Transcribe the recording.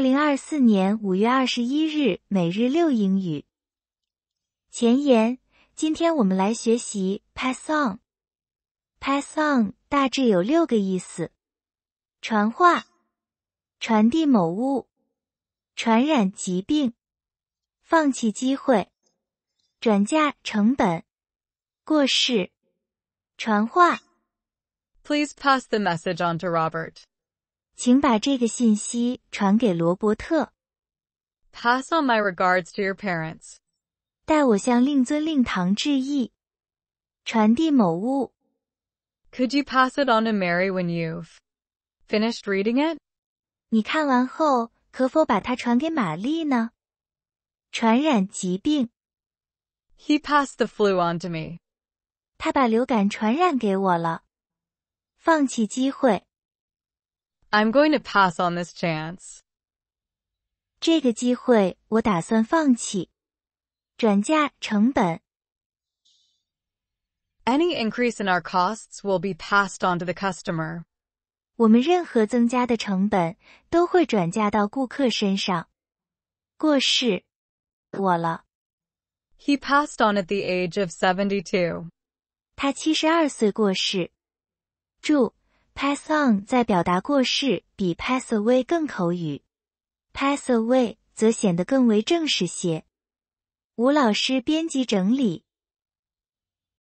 二零二四年五月二十一日，每日六英语。前言：今天我们来学习 pass on。pass on 大致有六个意思：传话、传递某物、传染疾病、放弃机会、转嫁成本、过世、传话。Please pass the message on to Robert. 请把这个信息传给罗伯特。Pass on my regards to your parents，代我向令尊令堂致意。传递某物。Could you pass it on to Mary when you've finished reading it？你看完后，可否把它传给玛丽呢？传染疾病。He passed the flu onto me。他把流感传染给我了。放弃机会。I'm going to pass on this chance. 这个机会我打算放弃。转嫁成本。Any increase in our costs will be passed on to the customer. 我们任何增加的成本都会转嫁到顾客身上。过世，我了。He passed on at the age of 72. 他七十二岁过世。祝 Pass on 在表达过世比 pass away 更口语，pass away 则显得更为正式些。吴老师编辑整理。